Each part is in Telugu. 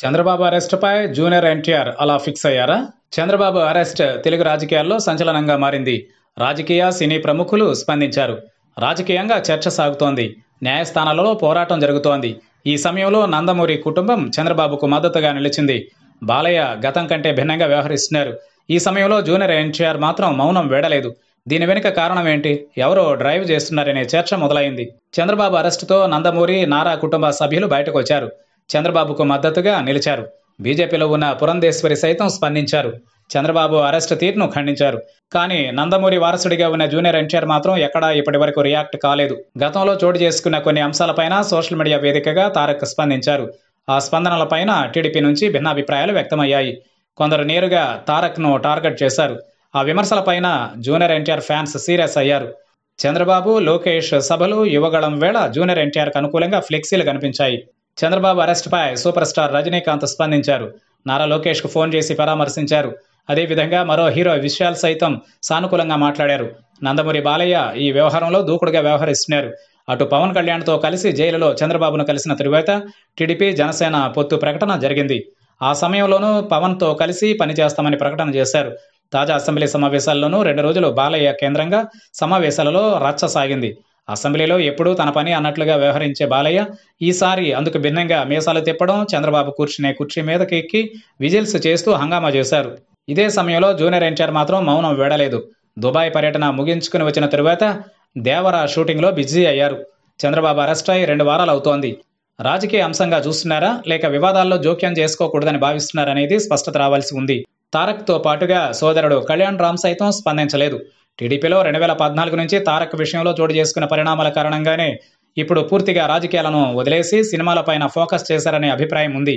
చంద్రబాబు అరెస్టుపై జూనియర్ ఎన్టీఆర్ అలా ఫిక్స్ అయ్యారా చంద్రబాబు అరెస్ట్ తెలుగు రాజకీయాల్లో సంచలనంగా మారింది రాజకీయ సినీ ప్రముఖులు స్పందించారు రాజకీయంగా చర్చ సాగుతోంది న్యాయస్థానాలలో పోరాటం జరుగుతోంది ఈ సమయంలో నందమూరి కుటుంబం చంద్రబాబుకు మద్దతుగా నిలిచింది బాలయ్య గతం కంటే భిన్నంగా వ్యవహరిస్తున్నారు ఈ సమయంలో జూనియర్ ఎన్టీఆర్ మాత్రం మౌనం వేడలేదు దీని వెనుక కారణం ఏంటి ఎవరో డ్రైవ్ చేస్తున్నారనే చర్చ మొదలైంది చంద్రబాబు అరెస్టుతో నందమూరి నారా కుటుంబ సభ్యులు బయటకు వచ్చారు చంద్రబాబుకు మద్దతుగా నిలిచారు బీజేపీలో ఉన్న పురంధేశ్వరి సైతం స్పందించారు చంద్రబాబు అరెస్ట్ తీరును ఖండించారు కానీ నందమూరి వారసుడిగా ఉన్న జూనియర్ ఎన్టీఆర్ మాత్రం ఎక్కడా ఇప్పటి వరకు రియాక్ట్ కాలేదు గతంలో చోటు చేసుకున్న కొన్ని అంశాలపైన సోషల్ మీడియా వేదికగా తారక్ స్పందించారు ఆ స్పందనలపైన టీడీపీ నుంచి భిన్నాభిప్రాయాలు వ్యక్తమయ్యాయి కొందరు నేరుగా తారక్ను టార్గెట్ చేశారు ఆ విమర్శలపైన జూనియర్ ఎన్టీఆర్ ఫ్యాన్స్ సీరియస్ అయ్యారు చంద్రబాబు లోకేష్ సభలు యువగళం వేళ జూనియర్ ఎన్టీఆర్కు అనుకూలంగా ఫ్లెక్సీలు కనిపించాయి చంద్రబాబు అరెస్టుపై సూపర్ స్టార్ రజనీకాంత్ స్పందించారు నారా లోకేష్కు ఫోన్ చేసి పరామర్శించారు అదేవిధంగా మరో హీరో విశాల్ సైతం సానుకూలంగా మాట్లాడారు నందమూరి బాలయ్య ఈ వ్యవహారంలో దూకుడుగా వ్యవహరిస్తున్నారు అటు పవన్ కళ్యాణ్తో కలిసి జైలులో చంద్రబాబును కలిసిన తరువాత టీడీపీ జనసేన పొత్తు ప్రకటన జరిగింది ఆ సమయంలోనూ పవన్తో కలిసి పనిచేస్తామని ప్రకటన చేశారు తాజా అసెంబ్లీ సమావేశాల్లోనూ రెండు రోజులు బాలయ్య కేంద్రంగా సమావేశాలలో రచ్చ సాగింది అసెంబ్లీలో ఎప్పుడూ తన పని అన్నట్లుగా వ్యవహరించే బాలయ్య ఈసారి అందుకు భిన్నంగా మీసాలు తిప్పడం చంద్రబాబు కూర్చునే కుర్చీ ఎక్కి విజిల్స్ చేస్తూ హంగామా చేశారు ఇదే సమయంలో జూనియర్ ఎన్టీఆర్ మాత్రం మౌనం వేడలేదు దుబాయ్ పర్యటన ముగించుకుని వచ్చిన తరువాత దేవరా షూటింగ్లో బిజీ అయ్యారు చంద్రబాబు అరెస్ట్ అయి రెండు వారాలు అవుతోంది రాజకీయ అంశంగా చూస్తున్నారా లేక వివాదాల్లో జోక్యం చేసుకోకూడదని భావిస్తున్నారనేది స్పష్టత రావాల్సి ఉంది తారక్తో పాటుగా సోదరుడు కళ్యాణ్ రామ్ సైతం స్పందించలేదు టీడీపీలో రెండు వేల పద్నాలుగు నుంచి తారక్ విషయంలో చోటు చేసుకున్న పరిణామాల కారణంగానే ఇప్పుడు పూర్తిగా రాజకీయాలను వదిలేసి సినిమాలపైన ఫోకస్ చేశారనే అభిప్రాయం ఉంది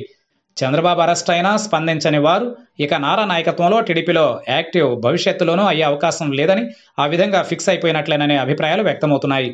చంద్రబాబు అరెస్ట్ అయినా స్పందించని వారు ఇక నారా నాయకత్వంలో టీడీపీలో యాక్టివ్ భవిష్యత్తులోనూ అయ్యే అవకాశం లేదని ఆ విధంగా ఫిక్స్ అయిపోయినట్లేననే అభిప్రాయాలు వ్యక్తమవుతున్నాయి